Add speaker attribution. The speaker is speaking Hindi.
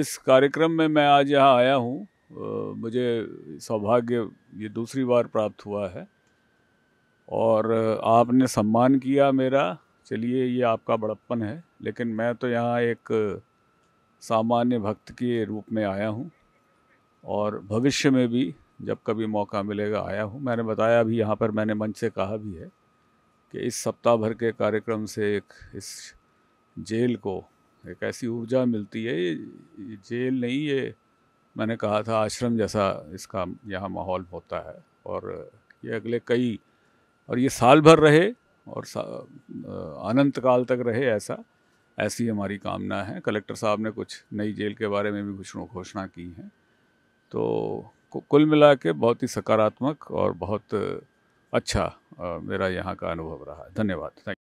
Speaker 1: जिस कार्यक्रम में मैं आज यहाँ आया हूँ मुझे सौभाग्य ये दूसरी बार प्राप्त हुआ है और आपने सम्मान किया मेरा चलिए ये आपका बड़प्पन है लेकिन मैं तो यहाँ एक सामान्य भक्त के रूप में आया हूँ और भविष्य में भी जब कभी मौका मिलेगा आया हूँ मैंने बताया भी यहाँ पर मैंने मंच से कहा भी है कि इस सप्ताह भर के कार्यक्रम से एक इस जेल को एक ऐसी ऊर्जा मिलती है जेल नहीं ये मैंने कहा था आश्रम जैसा इसका यहाँ माहौल होता है और ये अगले कई और ये साल भर रहे और अनंत काल तक रहे ऐसा ऐसी हमारी कामना है कलेक्टर साहब ने कुछ नई जेल के बारे में भी कुछ घोषणा की है तो कुल मिला के बहुत ही सकारात्मक और बहुत
Speaker 2: अच्छा मेरा यहाँ का अनुभव रहा है धन्यवाद थैंक